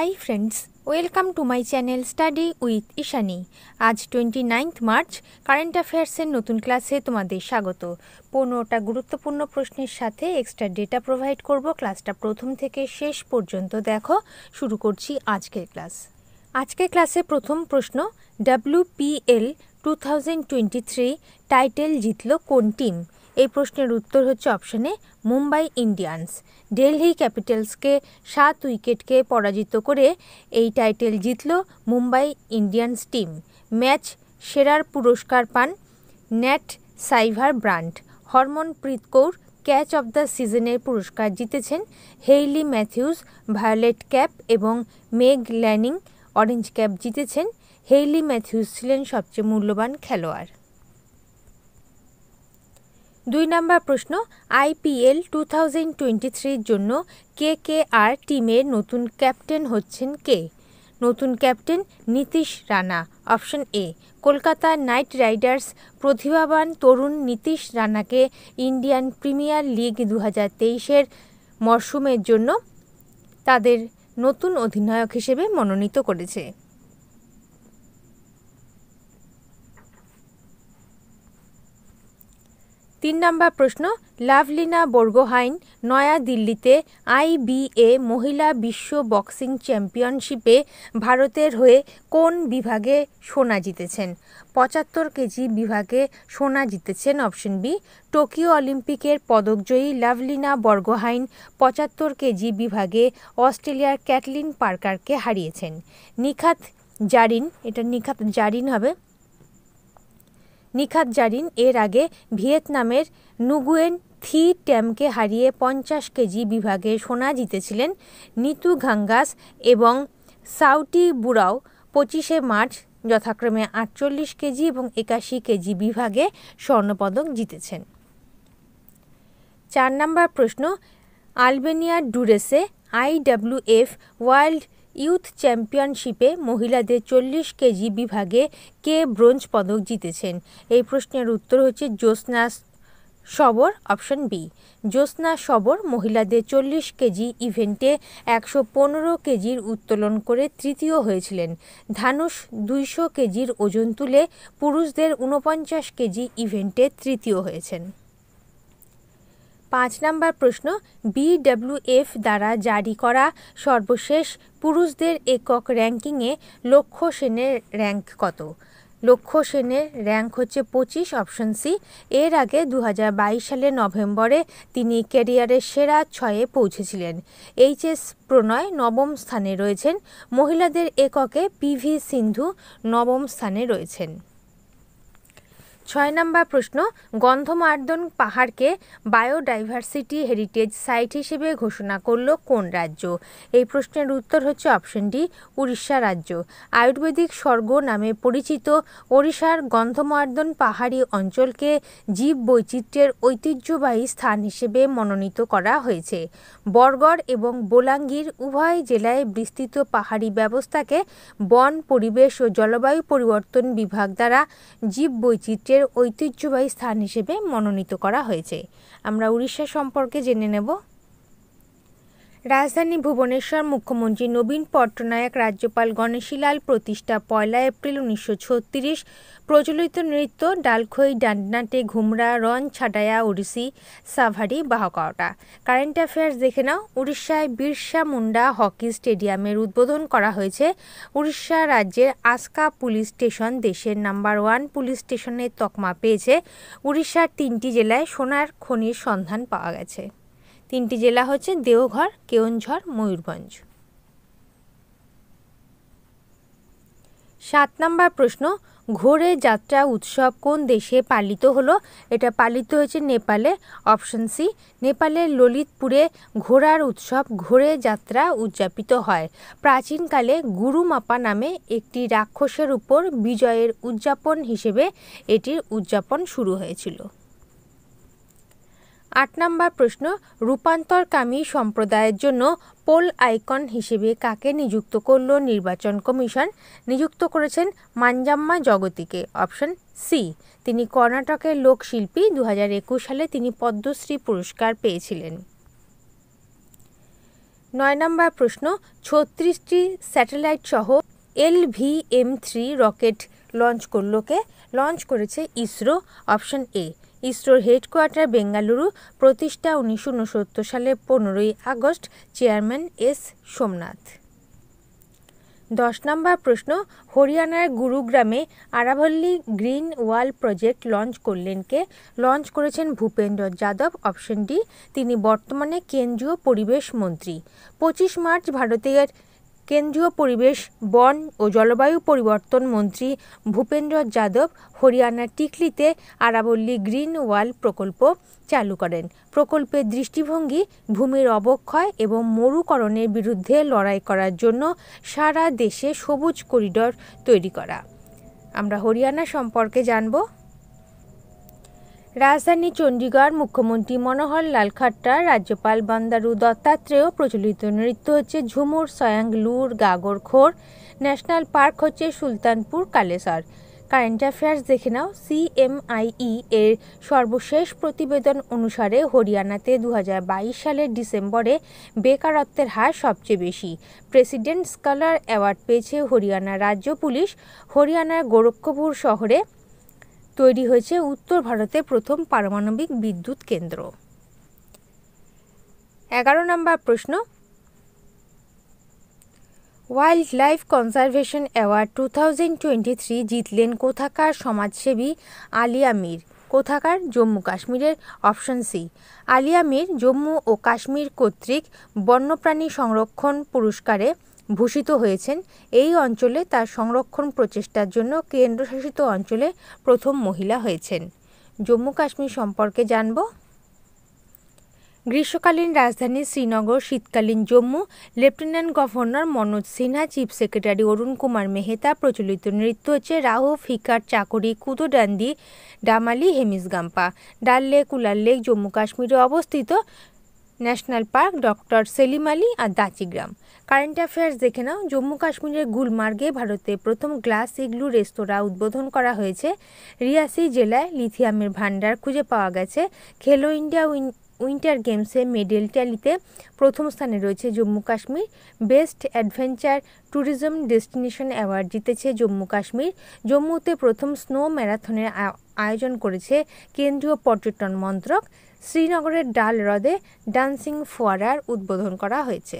high friends welcome to my channel study with Ishani আজ twenty ninth March current অ্যাফেয়ার্সের নতুন ক্লাসে তোমাদের স্বাগত পনেরোটা গুরুত্বপূর্ণ প্রশ্নের সাথে এক্সট্রা ডেটা প্রোভাইড করব ক্লাসটা প্রথম থেকে শেষ পর্যন্ত দেখো শুরু করছি আজকের ক্লাস আজকের ক্লাসে প্রথম প্রশ্ন WPL two thousand twenty three title জিতল কোন টিম এই প্রশ্নের উত্তর হচ্ছে অপশানে মুম্বাই ইন্ডিয়ান্স ডেলহি ক্যাপিটালসকে সাত উইকেটকে পরাজিত করে এই টাইটেল জিতল মুম্বাই ইন্ডিয়ান্স টিম ম্যাচ সেরার পুরস্কার পান Nat Sciver Brunt Harmanpreet Kaur catch of the সিজনের পুরস্কার জিতেছেন হেইলি ম্যাথিউস ভায়োলেট ক্যাপ এবং মেগ ল্যানিং অরেঞ্জ ক্যাপ জিতেছেন হেইলি ম্যাথিউস ছিলেন সবচেয়ে মূল্যবান খেলোয়াড় দুই নম্বর প্রশ্ন আইপিএল টু থাউজেন্ড টোয়েন্টি থ্রির জন্য কে কে আর টিমের নতুন ক্যাপ্টেন হচ্ছেন কে নতুন captain Nitish Rana option A Kolkata Knight Riders প্রতিভাবান তরুণ নীতিশ রানাকে ইন্ডিয়ান প্রিমিয়ার লিগ দু হাজার তেইশের মরশুমের জন্য তাদের নতুন অধিনায়ক হিসেবে মনোনীত করেছে তিন নম্বর প্রশ্ন লাভলিনা বর্গোহাইন নয়া দিল্লিতে আইবিএ মহিলা বিশ্ব বক্সিং চ্যাম্পিয়নশিপে ভারতের হয়ে কোন বিভাগে সোনা জিতেছেন পঁচাত্তর কেজি বিভাগে সোনা জিতেছেন অপশন বি টোকিও অলিম্পিকের পদকজয়ী লাভলিনা বর্গোহাইন পঁচাত্তর কেজি বিভাগে অস্ট্রেলিয়ার ক্যাটলিন পার্কারকে হারিয়েছেন নিখাত জারিন এটা নিখাত জারিন হবে নিখাত জারিন এর আগে ভিয়েতনামের নুগুয়েন থি ট্যামকে হারিয়ে পঞ্চাশ কেজি বিভাগে সোনা জিতেছিলেন নিতু ঘাঙ্গাস এবং সাউটি বুড়াও পঁচিশে মার্চ যথাক্রমে আটচল্লিশ কেজি এবং একাশি কেজি বিভাগে স্বর্ণপদক জিতেছেন চার নম্বর প্রশ্ন আলবেনিয়ার ডুরেসে আইডাব্লিউএফ ওয়ার্ল্ড ইউথ চ্যাম্পিয়নশিপে মহিলাদের চল্লিশ কেজি বিভাগে কে ব্রোঞ্জ পদক জিতেছেন এই প্রশ্নের উত্তর হচ্ছে জ্যোৎস্না সবর অপশন বি জ্যোৎস্না সবর মহিলাদের চল্লিশ কেজি ইভেন্টে একশো পনেরো কেজির উত্তোলন করে তৃতীয় হয়েছিলেন ধানুষ দুইশো কেজির ওজন তুলে পুরুষদের ঊনপঞ্চাশ কেজি ইভেন্টে তৃতীয় হয়েছেন পাঁচ নাম্বার প্রশ্ন বিডব্লিউএফ দ্বারা জারি করা সর্বশেষ পুরুষদের একক র্যাঙ্কিংয়ে লক্ষ্য সেনের র্যাঙ্ক কত লক্ষ্য সেনের র্যাঙ্ক হচ্ছে পঁচিশ অপশন সি এর আগে দু সালে নভেম্বরে তিনি ক্যারিয়ারের সেরা ছয়ে পৌঁছেছিলেন এইচএস প্রণয় নবম স্থানে রয়েছেন মহিলাদের এককে পিভি সিন্ধু নবম স্থানে রয়েছেন ছয় নম্বর প্রশ্ন গন্ধমার্দন পাহাড়কে বায়োডাইভার্সিটি হেরিটেজ সাইট হিসেবে ঘোষণা করল কোন রাজ্য এই প্রশ্নের উত্তর হচ্ছে অপশন ডি উড়িষ্যা রাজ্য আয়ুর্বেদিক স্বর্গ নামে পরিচিত ওড়িশার গন্ধমার্দন পাহাড়ি অঞ্চলকে জীব বৈচিত্র্যের ঐতিহ্যবাহী স্থান হিসেবে মনোনীত করা হয়েছে বরগড় এবং বোলাঙ্গীর উভয় জেলায় বিস্তৃত পাহাড়ি ব্যবস্থাকে বন পরিবেশ ও জলবায়ু পরিবর্তন বিভাগ দ্বারা জীব বৈচিত্র্যের রাজ্যের ঐতিহ্যবাহী স্থান হিসেবে মনোনীত করা হয়েছে আমরা উড়িষ্যা সম্পর্কে জেনে নেব রাজধানী ভুবনেশ্বর মুখ্যমন্ত্রী নবীন পট্টনায়ক রাজ্যপাল গণেশীলাল প্রতিষ্ঠা পয়লা এপ্রিল উনিশশো ছত্রিশ প্রচলিত নৃত্য ডালখই ডান্ডনাটে ঘুমরা রন ছাডায়া ওড়িশি সাভারি বাহকটা কারেন্ট অ্যাফেয়ার্স দেখে নাও উড়িষ্যায় বিরসা মুন্ডা হকি স্টেডিয়ামের উদ্বোধন করা হয়েছে উড়িষ্যা রাজ্যের আসকা পুলিশ স্টেশন দেশের নাম্বার ওয়ান পুলিশ স্টেশনের তকমা পেয়েছে উড়িষ্যার তিনটি জেলায় সোনার খনির সন্ধান পাওয়া গেছে তিনটি জেলা হচ্ছে দেওঘর কেওনঝর ময়ূরভঞ্জ সাত নম্বর প্রশ্ন ঘোড়ে যাত্রা উৎসব কোন দেশে পালিত হলো এটা পালিত হয়েছে নেপালে অপশন সি নেপালের ললিতপুরে ঘোড়ার উৎসব ঘোড়ে যাত্রা উদযাপিত হয় প্রাচীনকালে গুরুমাপা নামে একটি রাক্ষসের উপর বিজয়ের উদযাপন হিসেবে এটির উদযাপন শুরু হয়েছিল আট নম্বর প্রশ্ন রূপান্তরকামী সম্প্রদায়ের জন্য পোল আইকন হিসেবে কাকে নিযুক্ত করল নির্বাচন কমিশন নিযুক্ত করেছেন মানজাম্মা জগতিকে অপশন সি তিনি কর্ণাটকের লোকশিল্পী দু হাজার একুশ সালে তিনি পদ্মশ্রী পুরস্কার পেয়েছিলেন নয় নম্বর প্রশ্ন ছত্রিশটি স্যাটেলাইট সহ L V M three rocket launch করল কে লঞ্চ করেছে ইসরো অপশন এ ইসরোর হেডকোয়ার্টার বেঙ্গালুরু প্রতিষ্ঠা উনিশশো উনসত্তর সালের পনেরোই আগস্ট চেয়ারম্যান এস সোমনাথ দশ নম্বর প্রশ্ন হরিয়ানার গুরুগ্রামে Aravalli green wall project launch করলেন কে লঞ্চ করেছেন ভূপেন্দ্র যাদব অপশন ডি তিনি বর্তমানে কেন্দ্রীয় পরিবেশ মন্ত্রী পঁচিশ মার্চ ভারতের কেন্দ্রীয় পরিবেশ বন ও জলবায়ু পরিবর্তন মন্ত্রী ভূপেন্দ্র যাদব হরিয়ানার টিকলিতে আরাবল্লী গ্রিন ওয়াল প্রকল্প চালু করেন প্রকল্পের দৃষ্টিভঙ্গি ভূমির অবক্ষয় এবং মরুকরণের বিরুদ্ধে লড়াই করার জন্য সারা দেশে সবুজ করিডর তৈরি করা আমরা হরিয়ানা সম্পর্কে জানবো রাজধানী চণ্ডীগড় মুখ্যমন্ত্রী মনোহর লাল খাট্টার রাজ্যপাল বান্দারু দত্তাত্রেয় প্রচলিত নৃত্য হচ্ছে ঝুমুর সয়াং লুর গাগরখোর ন্যাশনাল পার্ক হচ্ছে সুলতানপুর কালেসার কারেন্ট অ্যাফেয়ার্স দেখে নাও সিএমআইই এর সর্বশেষ প্রতিবেদন অনুসারে হরিয়ানাতে দু সালের ডিসেম্বরে বেকারত্বের হার সবচেয়ে বেশি প্রেসিডেন্ট স্কলার অ্যাওয়ার্ড পেয়েছে হরিয়ানা রাজ্য পুলিশ হরিয়ানার গোরক্ষপুর শহরে তৈরি হয়েছে উত্তর ভারতে প্রথম পারমাণবিক বিদ্যুৎ কেন্দ্র এগারো নম্বর প্রশ্ন wild life conservation award two thousand twenty three জিতলেন কোথাকার সমাজসেবী আলিয়া মীর কোথাকার জম্মু কাশ্মীরের অপশন সি আলিয়া মীর জম্মু ও কাশ্মীর কর্তৃক বন্যপ্রাণী সংরক্ষণ পুরস্কারে ভূষিত হয়েছেন এই অঞ্চলে তার সংরক্ষণ প্রচেষ্টার জন্য কেন্দ্রশাসিত অঞ্চলে প্রথম মহিলা হয়েছেন জম্মু কাশ্মীর সম্পর্কে জানব গ্রীষ্মকালীন রাজধানী শ্রীনগর শীতকালীন Jammu lieutenant governor Manoj Sinha chief secretary Arun Kumar Mehta প্রচলিত নৃত্য হচ্ছে রাহু ফিকার চাকরি কুদোডান্দি ডামালি হেমিসগাম্পা ডাল লেক উলার লেক জম্মু কাশ্মীরে অবস্থিত national park doctor Salim Ali আর দাচিগ্রাম কারেন্ট অ্যাফেয়ার্স দেখে নাও জম্মু কাশ্মীরের গুলমার্গে ভারতে প্রথম গ্লাস ইগলু রেস্তোরাঁ উদ্বোধন করা হয়েছে রিয়াসি জেলায় লিথিয়ামের ভাণ্ডার খুঁজে পাওয়া গেছে খেলো ইন্ডিয়া উইন্টার গেমসে মেডেল ট্যালিতে প্রথম স্থানে রয়েছে Jammu Kashmir best adventure tourism destination award জিতেছে জম্মু কাশ্মীর জম্মুতে প্রথম স্নো ম্যারাথনের আয়োজন করেছে কেন্দ্রীয় পর্যটন মন্ত্রক শ্রীনগরের ডাল হ্রদে ডান্সিং ফোয়ারার উদ্বোধন করা হয়েছে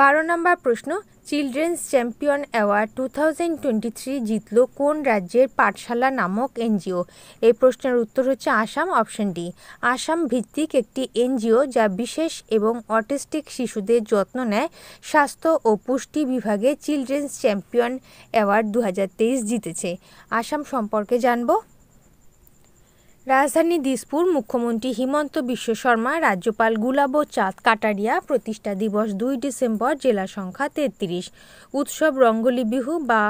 বারো নম্বর প্রশ্ন children's champion award two thousand twenty three জিতল কোন রাজ্যের পাঠশালা নামক এনজিও এই প্রশ্নের উত্তর হচ্ছে আসাম অপশন ডি আসাম ভিত্তিক একটি এনজিও যা বিশেষ এবং অটিস্টিক শিশুদের যত্ন নেয় স্বাস্থ্য ও পুষ্টি বিভাগে চিলড্রেন্স চ্যাম্পিয়ন অ্যাওয়ার্ড দু জিতেছে আসাম সম্পর্কে জানবো রাজধানী দিসপুর মুখ্যমন্ত্রী হিমন্ত বিশ্ব শর্মা রাজ্যপাল গুলাব চাঁদ কাটারিয়া প্রতিষ্ঠা দিবস দুই ডিসেম্বর জেলা সংখ্যা তেত্রিশ উৎসব রঙ্গলি বিহু বা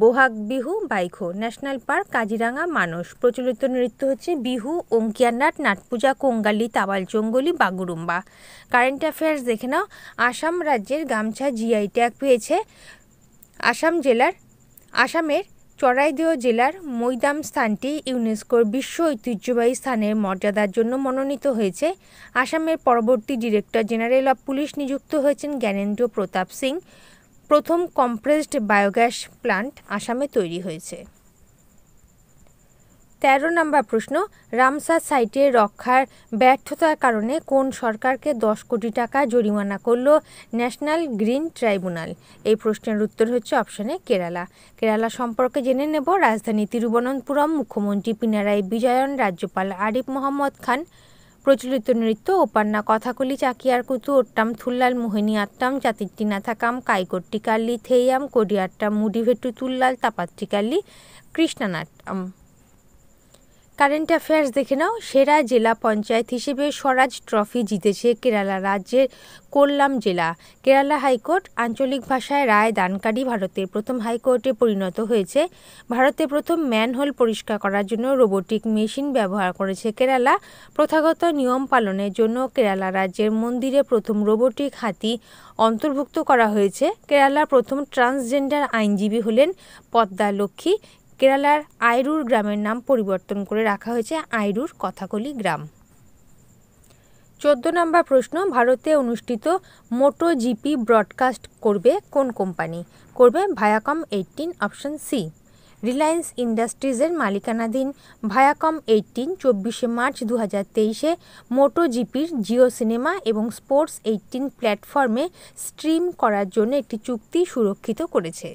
বোহাগ বিহু বাইখো ন্যাশনাল পার্ক কাজিরাঙা মানস প্রচলিত নৃত্য হচ্ছে বিহু অঙ্কিয়ানাট নাটপূজা কোঙ্গালি তাবাল জঙ্গলি বাগুরুম্বা কারেন্ট অ্যাফেয়ার্স দেখে নাও আসাম রাজ্যের গামছা জিআই ট্যাগ পেয়েছে আসাম জেলার আসামের চড়াইদেও জেলার মৈদাম স্থানটি ইউনেস্কোর বিশ্ব ঐতিহ্যবাহী স্থানের মর্যাদার জন্য মনোনীত হয়েছে আসামের পরবর্তী ডিরেক্টর জেনারেল অব পুলিশ নিযুক্ত হয়েছেন জ্ঞানেন্দ্র প্রতাপ সিং প্রথম কম্প্রেসড বায়োগ্যাস প্লান্ট আসামে তৈরি হয়েছে তেরো নম্বর প্রশ্ন রামসার সাইটে রক্ষার ব্যর্থতার কারণে কোন সরকারকে দশ কোটি টাকা জরিমানা করল ন্যাশনাল গ্রিন ট্রাইব্যুনাল এই প্রশ্নের উত্তর হচ্ছে অপশানে কেরালা কেরালা সম্পর্কে জেনে নেব রাজধানী তিরুবনন্তপুরম মুখ্যমন্ত্রী পিনারাই বিজয়ন রাজ্যপাল আরিফ মোহাম্মদ খান প্রচলিত নৃত্য ওপান্না কথাকলি চাকিয়ার কুতু ওট্টাম থুল্লাল মোহিনী আট্টাম চাতিট্টিনা থাকাম কাইকট্টিকাল্লি থেইয়াম কোডিয়াট্টাম মুডিভেট্টু তুল্লাল তাপাত্রিকাল্লি কৃষ্ণানাট্টাম কারেন্ট অ্যাফেয়ার্স দেখে নাও সেরা জেলা পঞ্চায়েত হিসেবে স্বরাজ ট্রফি জিতেছে কেরালা রাজ্যের কোল্লাম জেলা কেরালা হাইকোর্ট আঞ্চলিক ভাষায় রায় দানকারী ভারতের প্রথম হাইকোর্টে পরিণত হয়েছে ভারতে প্রথম ম্যানহোল পরিষ্কার করার জন্য রোবোটিক মেশিন ব্যবহার করেছে কেরালা প্রথাগত নিয়ম পালনের জন্য কেরালা রাজ্যের মন্দিরে প্রথম রোবোটিক হাতি অন্তর্ভুক্ত করা হয়েছে কেরালার প্রথম ট্রান্সজেন্ডার আইনজীবী হলেন পদ্মা লক্ষ্মী কেরালার আয়রুর গ্রামের নাম পরিবর্তন করে রাখা হয়েছে আয়রুর কথাকলি গ্রাম চোদ্দ নম্বর প্রশ্ন ভারতে অনুষ্ঠিত মোটো জিপি ব্রডকাস্ট করবে কোন কোম্পানি করবে Viacom eighteen option C Reliance ইন্ডাস্ট্রিজের মালিকানাধীন ভায়াকম এইটিন চব্বিশে মার্চ দু হাজার তেইশে মোটো জিপির জিও সিনেমা এবং স্পোর্টস এইটিন প্ল্যাটফর্মে স্ট্রিম করার জন্য একটি চুক্তি সুরক্ষিত করেছে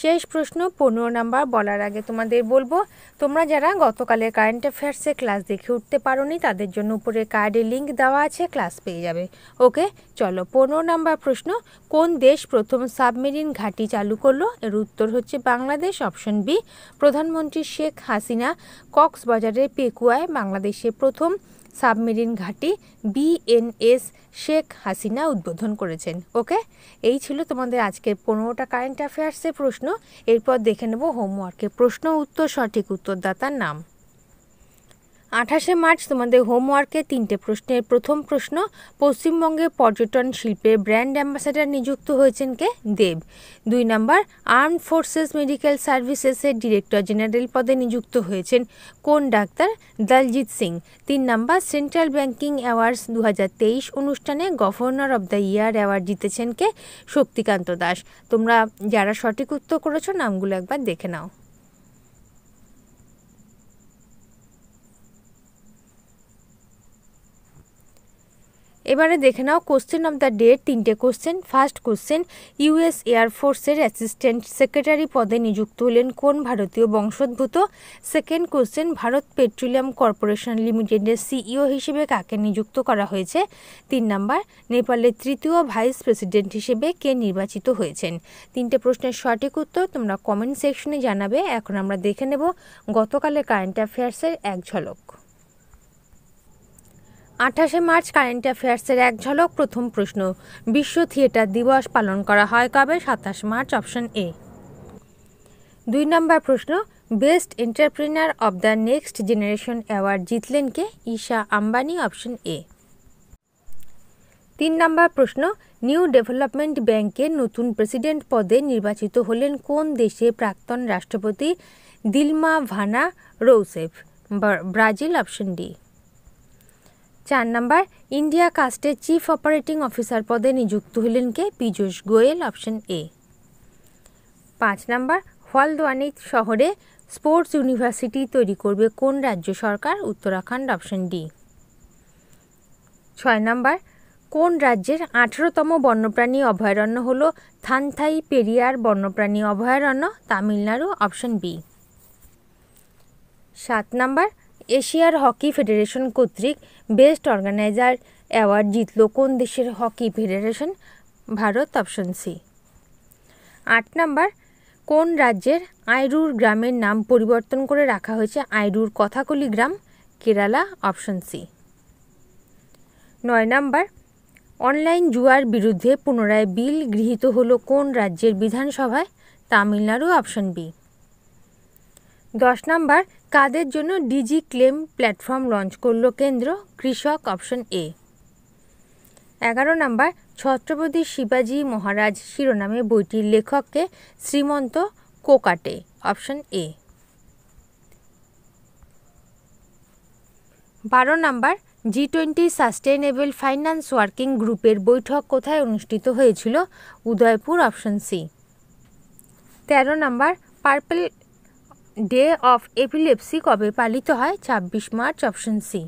শেষ প্রশ্ন পনেরো নাম্বার বলার আগে তোমাদের বলবো তোমরা যারা গতকালের কারেন্ট অ্যাফেয়ার্সে ক্লাস দেখে উঠতে পারোনি তাদের জন্য উপরে কার্ডে লিঙ্ক দেওয়া আছে ক্লাস পেয়ে যাবে ওকে চলো পনেরো নাম্বার প্রশ্ন কোন দেশ প্রথম সাবমেরিন ঘাঁটি চালু করলো এর উত্তর হচ্ছে বাংলাদেশ অপশন বি প্রধানমন্ত্রী শেখ হাসিনা কক্সবাজারের পেকুয়ায় বাংলাদেশে প্রথম সাবমেরিন ঘাঁটি বিএনএস শেখ হাসিনা উদ্বোধন করেছেন ওকে এই ছিল তোমাদের আজকের পনেরোটা কারেন্ট অ্যাফেয়ার্সের প্রশ্ন এরপর দেখে নেব হোমওয়ার্কে প্রশ্ন উত্তর সঠিক উত্তরদাতার নাম আঠাশে মার্চ তোমাদের হোমওয়ার্কে তিনটে প্রশ্নের প্রথম প্রশ্ন পশ্চিমবঙ্গে পর্যটন শিল্পে ব্র্যান্ড অ্যাম্বাসেডর নিযুক্ত হয়েছেন কে দেব দুই নম্বর আর্ম ফোর্সেস মেডিকেল সার্ভিসেসের ডিরেক্টর জেনারেল পদে নিযুক্ত হয়েছেন কোন ডাক্তার দলজিৎ সিং তিন নম্বর সেন্ট্রাল ব্যাংকিং অ্যাওয়ার্ডস দু অনুষ্ঠানে governor of the year award জিতেছেন কে শক্তিকান্ত দাস তোমরা যারা সঠিক উত্তর করেছো নামগুলো একবার দেখে নাও এবারে দেখে নাও কোশ্চেন অফ দ্য ডে তিনটে কোশ্চেন ফার্স্ট কোশ্চেন ইউএস এয়ারফোর্সের অ্যাসিস্ট্যান্ট সেক্রেটারি পদে নিযুক্ত হলেন কোন ভারতীয় বংশোদ্ভূত second question Bharat petroleum corporation লিমিটেডের সিইও হিসেবে কাকে নিযুক্ত করা হয়েছে তিন নাম্বার নেপালের তৃতীয় ভাইস প্রেসিডেন্ট হিসেবে কে নির্বাচিত হয়েছেন তিনটে প্রশ্নের সঠিক উত্তর তোমরা কমেন্ট সেকশনে জানাবে এখন আমরা দেখে নেব গতকালের কারেন্ট অ্যাফেয়ার্সের এক ঝলক আঠাশে মার্চ কারেন্ট অ্যাফেয়ার্সের এক ঝলক প্রথম প্রশ্ন বিশ্ব থিয়েটার দিবস পালন করা হয় কবে সাতাশ মার্চ অপশন এ দুই নম্বর প্রশ্ন best entrepreneur of the next generation award জিতলেন কে ঈশা আম্বানি অপশন এ তিন নম্বর প্রশ্ন নিউ ডেভেলপমেন্ট ব্যাংকের নতুন প্রেসিডেন্ট পদে নির্বাচিত হলেন কোন দেশে প্রাক্তন রাষ্ট্রপতি Dilma Vana Rousseff Brazil option D চার নাম্বার ইন্ডিয়া কাস্টের চিফ অপারেটিং অফিসার পদে নিযুক্ত হলেন কে পীযূষ গোয়েল অপশন এ পাঁচ নাম্বার হলদোয়ানি শহরে স্পোর্টস ইউনিভার্সিটি তৈরি করবে কোন রাজ্য সরকার উত্তরাখণ্ড অপশন ডি ছয় নাম্বার কোন রাজ্যের আঠেরোতম বন্যপ্রাণী অভয়ারণ্য হল থানথাই পেরিয়ার বন্যপ্রাণী অভয়ারণ্য তামিলনাড়ু অপশন বি সাত নাম্বার এশিয়ার হকি ফেডারেশন কর্তৃক বেস্ট অর্গানাইজার অ্যাওয়ার্ড জিতল কোন দেশের hockey federation Bharat option C আট নাম্বার কোন রাজ্যের আইরুর গ্রামের নাম পরিবর্তন করে রাখা হয়েছে আইরুর কথাকলি গ্রাম কেরালা অপশন সি নয় নাম্বার অনলাইন জুয়ার বিরুদ্ধে পুনরায় বিল গৃহীত হল কোন রাজ্যের বিধানসভায় তামিলনাড়ু অপশন বি দশ নম্বর কাদের জন্য ডিজি ক্লেম প্ল্যাটফর্ম লঞ্চ করল কেন্দ্র কৃষক অপশন এ এগারো নম্বর ছত্রপতি শিবাজি মহারাজ শিরোনামে বইটির লেখককে শ্রীমন্ত কোকাটে অপশন এ বারো নম্বর G twenty sustainable finance working গ্রুপের বৈঠক কোথায় অনুষ্ঠিত হয়েছিল উদয়পুর অপশন সি তেরো নম্বর পার্পল ডে অফ এপিলেপসি কবে পালিত হয় ছাব্বিশ মার্চ অপশন সি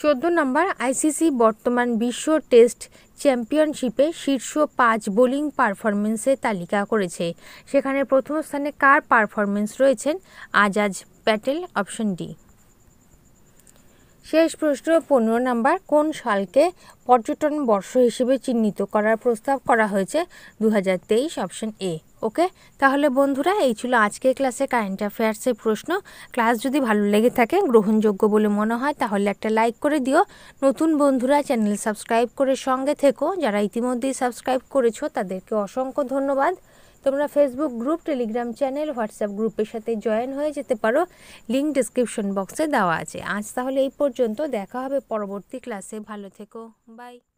চোদ্দ নম্বর আইসিসি বর্তমান বিশ্ব টেস্ট চ্যাম্পিয়নশিপে শীর্ষ পাঁচ বোলিং পারফরমেন্সের তালিকা করেছে সেখানে প্রথম স্থানে কার পারফরমেন্স রয়েছেন আজাজ প্যাটেল অপশন ডি শেষ প্রশ্ন পনেরো নাম্বার কোন সালকে পর্যটন বর্ষ হিসেবে চিহ্নিত করার প্রস্তাব করা হয়েছে দু হাজার তেইশ অপশন এ ওকে তাহলে বন্ধুরা এই ছিল আজকের ক্লাসে কারেন্ট অ্যাফেয়ার্সের প্রশ্ন ক্লাস যদি ভালো লেগে থাকে গ্রহণযোগ্য বলে মনে হয় তাহলে একটা লাইক করে দিও নতুন বন্ধুরা চ্যানেল সাবস্ক্রাইব করে সঙ্গে থেকো যারা ইতিমধ্যেই সাবস্ক্রাইব করেছো তাদেরকে অসংখ্য ধন্যবাদ তোমরা Facebook group Telegram channel WhatsApp গ্রুপের সাথে জয়েন হয়ে যেতে পারো লিঙ্ক ডিসক্রিপশন বক্সে দেওয়া আছে আজ তাহলে এই পর্যন্ত দেখা হবে পরবর্তী ক্লাসে ভালো থেকো বাই